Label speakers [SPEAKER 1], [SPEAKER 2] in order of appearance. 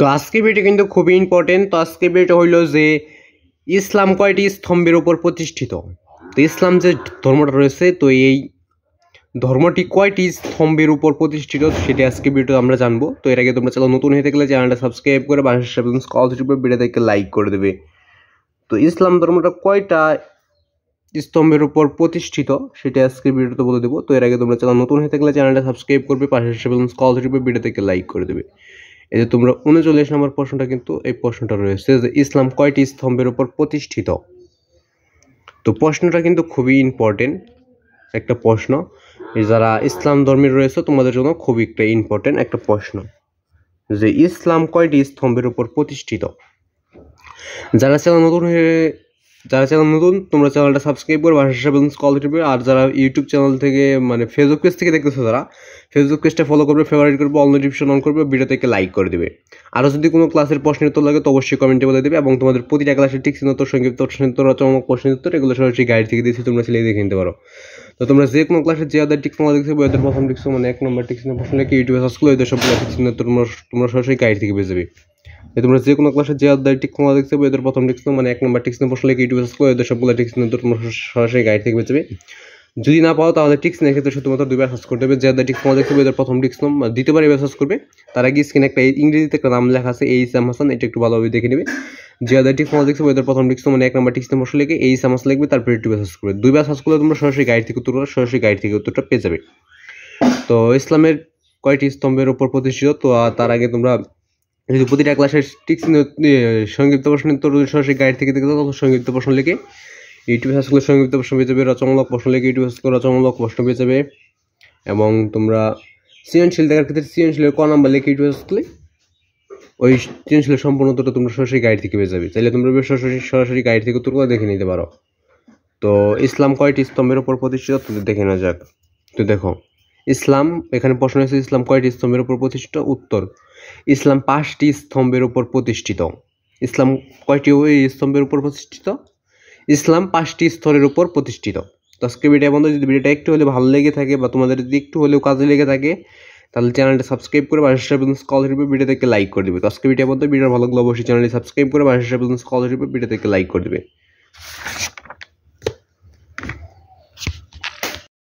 [SPEAKER 1] তো আজকে ভিডিও কিন্তু খুবই ইম্পর্টেন্ট তো আজকে ভিডিও হইল যে ইসলাম কয়টি স্তম্ভের উপর প্রতিষ্ঠিত তো ইসলাম যে ধর্মটা রয়েছে তো এই ধর্মটি কয়টি স্তম্ভের উপর প্রতিষ্ঠিত সেটি আজকে ভিডিও আমরা জানবো তো এর আগে তোমরা চলো নতুন হয়ে থাকলে চ্যানেলটা সাবস্ক্রাইব করে বাংলাদেশ স্কলারশিপের ভিডিওটাকে লাইক করে দেবে তো ইসলাম ধর্মটা কয়টা স্তম্ভের উপর প্রতিষ্ঠিত সেটা আজকে ভিডিওতে বলে দেবো তো এর আগে তোমরা চলো নতুন হয়ে থাকলে চ্যানেলটা সাবস্ক্রাইব করবে পাশে ভিডিও থেকে লাইক করে দেবে এই যে তোমরা উনচল্লিশ নম্বর প্রশ্নটা কিন্তু এই প্রশ্নটা রয়েছে যে ইসলাম কয়টি স্তম্ভের উপর প্রতিষ্ঠিত তো প্রশ্নটা কিন্তু খুবই ইম্পর্টেন্ট একটা প্রশ্ন যারা ইসলাম ধর্মের রয়েছে তোমাদের জন্য খুবই একটা ইম্পর্টেন্ট একটা প্রশ্ন যে ইসলাম কয়টি স্তম্ভের উপর প্রতিষ্ঠিত যারা চ্যানেল নতুন হয়ে যারা চ্যানেল নতুন তোমরা চ্যানেলটা সাবস্ক্রাইব করো বাসা হিসাবে কল টিপে আর যারা ইউটিউব চ্যানেল থেকে মানে ফেসবুক পেজ থেকে দেখতেছো তারা ফেসবুক পেজটা ফলো করবে ফেভারিট করবে অল নোটিফিকেশন অন করবে ভিডিওতে থেকে লাইক করে দেবে আরও যদি কোনো ক্লাসের প্রশ্ন উত্তর লাগে তো অবশ্যই কমেন্টে বলে দেবে এবং তোমাদের প্রতিটা ক্লাসের ঠিক চিহ্নত সংক্ষিপ্ত চিহ্নতর চমক প্রশ্ন উত্তর এগুলো সরাসরি গাইড থেকে দিয়েছি তোমরা ছেলে দেখে নিতে পারো তো তোমরা যে কোনো ক্লাসের যে আদার টিক্স তোমরা দেখছো ওদের প্রথম টিক্স মানে এক নম্বর টিক্স প্রশ্ন লেখে ইউটিউবে সার্চ করলে ওদের সব ক্লাসের চিহ্ন তোমরা তোমরা সরাসরি গাইড থেকে পেয়ে যাবে তোমরা যে কোনো ক্লাসে যে আদায় অধ্যায় কোনো দেখতে পাবে এদের প্রথম টিক্সন মানে এক নম্বর টিক্সন প্রশ্ন লিখে ইউটিউবে সার্চ করে এদের সবগুলো টিক্সন তোমরা সরাসরি গাইড থেকে পেয়ে যদি না পাও তাহলে টিক্সন এর ক্ষেত্রে শুধুমাত্র দুইবার সার্চ করতে হবে যে আদায় অধ্যায় কোনো দেখতে পাবে এদের প্রথম টিক্সন দ্বিতীয়বার এবার সার্চ করবে তার আগে স্ক্রিনে একটা ইংরেজিতে একটা নাম লেখা আছে এই সাম হাসান এটা একটু ভালোভাবে দেখে নেবে যে আদায় অধ্যায় কোনো দেখতে পাবে এদের প্রথম টিক্সন মানে এক নম্বর টিক্সন প্রশ্ন লিখে এই সাম হাসান লিখবে তারপর ইউটিউবে সার্চ করবে দুইবার সার্চ করলে তোমরা সরাসরি গাইড থেকে উত্তর সরাসরি গাইড থেকে উত্তরটা পেয়ে যাবে তো ইসলামের কয়টি স্তম্ভের উপর প্রতিষ্ঠিত তো তার আগে তোমরা যদি প্রতিটা ক্লাসের টিক্স সংক্ষিপ্ত প্রশ্ন তরুণ সরাসরি গাইড থেকে দেখতে তখন সংক্ষিপ্ত প্রশ্ন লিখে ইউটিউব সার্চ করলে সংক্ষিপ্ত প্রশ্ন পেয়ে যাবে রচনামূলক প্রশ্ন লিখে ইউটিউব সার্চ রচমূলক রচনামূলক প্রশ্ন পেয়ে যাবে এবং তোমরা সৃজনশীল দেখার ক্ষেত্রে সৃজনশীলের ক নাম্বার লিখে ইউটিউব সার্চ করলে ওই সৃজনশীলের সম্পূর্ণ তথ্য তোমরা সরাসরি গাইড থেকে পেয়ে যাবে তাহলে তোমরা সরাসরি সরাসরি গাইড থেকে উত্তর দেখে নিতে পারো তো ইসলাম কয়টি স্তম্ভের ওপর প্রতিষ্ঠিত দেখে নেওয়া যাক তো দেখো ইসলাম এখানে প্রশ্ন হয়েছে ইসলাম কয়টি স্তম্ভের উপর প্রতিষ্ঠিত উত্তর ইসলাম পাঁচটি স্তম্ভের উপর প্রতিষ্ঠিত ইসলাম কয়টি স্তম্ভের উপর প্রতিষ্ঠিত ইসলাম পাঁচটি স্তরের উপর প্রতিষ্ঠিত তো আজকে ভিডিও বন্ধু যদি ভিডিওটা একটু হলে ভালো লেগে থাকে বা তোমাদের যদি একটু হলেও কাজে লেগে থাকে তাহলে চ্যানেলটা সাবস্ক্রাইব করে বাংলাদেশের বিজনেস কল হিসেবে থেকে লাইক করে দেবে তো আজকে ভিডিও বন্ধু ভিডিও ভালো লাগলে অবশ্যই চ্যানেলটি সাবস্ক্রাইব করে বাংলাদেশের বিজনেস কল হিসেবে থেকে লাইক করে দেবে